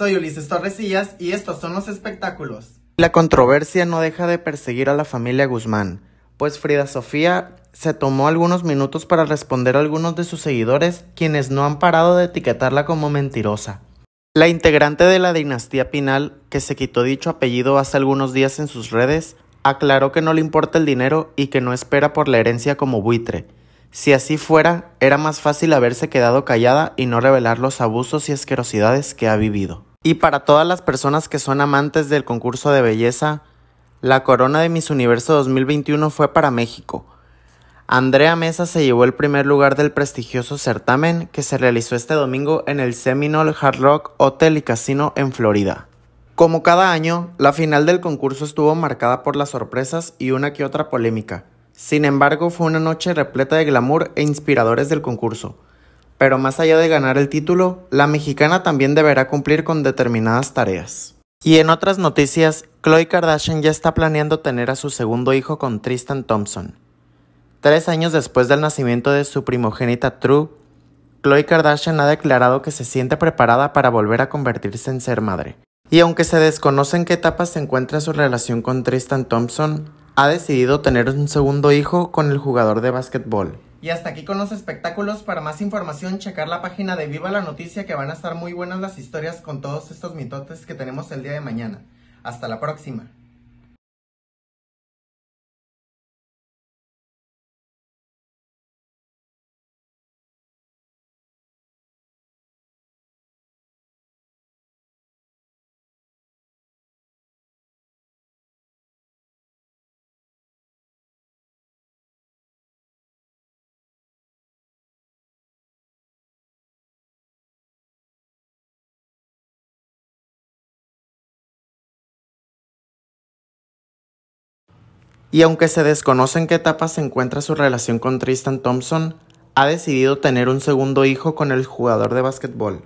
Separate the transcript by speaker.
Speaker 1: Soy Ulises Torresillas y estos son los espectáculos. La controversia no deja de perseguir a la familia Guzmán, pues Frida Sofía se tomó algunos minutos para responder a algunos de sus seguidores quienes no han parado de etiquetarla como mentirosa. La integrante de la dinastía Pinal, que se quitó dicho apellido hace algunos días en sus redes, aclaró que no le importa el dinero y que no espera por la herencia como buitre. Si así fuera, era más fácil haberse quedado callada y no revelar los abusos y asquerosidades que ha vivido. Y para todas las personas que son amantes del concurso de belleza, la corona de Miss Universo 2021 fue para México. Andrea Mesa se llevó el primer lugar del prestigioso certamen que se realizó este domingo en el Seminole Hard Rock Hotel y Casino en Florida. Como cada año, la final del concurso estuvo marcada por las sorpresas y una que otra polémica. Sin embargo, fue una noche repleta de glamour e inspiradores del concurso pero más allá de ganar el título, la mexicana también deberá cumplir con determinadas tareas. Y en otras noticias, Chloe Kardashian ya está planeando tener a su segundo hijo con Tristan Thompson. Tres años después del nacimiento de su primogénita True, Chloe Kardashian ha declarado que se siente preparada para volver a convertirse en ser madre. Y aunque se desconoce en qué etapa se encuentra su relación con Tristan Thompson, ha decidido tener un segundo hijo con el jugador de básquetbol. Y hasta aquí con los espectáculos. Para más información, checar la página de Viva la Noticia que van a estar muy buenas las historias con todos estos mitotes que tenemos el día de mañana. Hasta la próxima. Y aunque se desconoce en qué etapa se encuentra su relación con Tristan Thompson, ha decidido tener un segundo hijo con el jugador de básquetbol.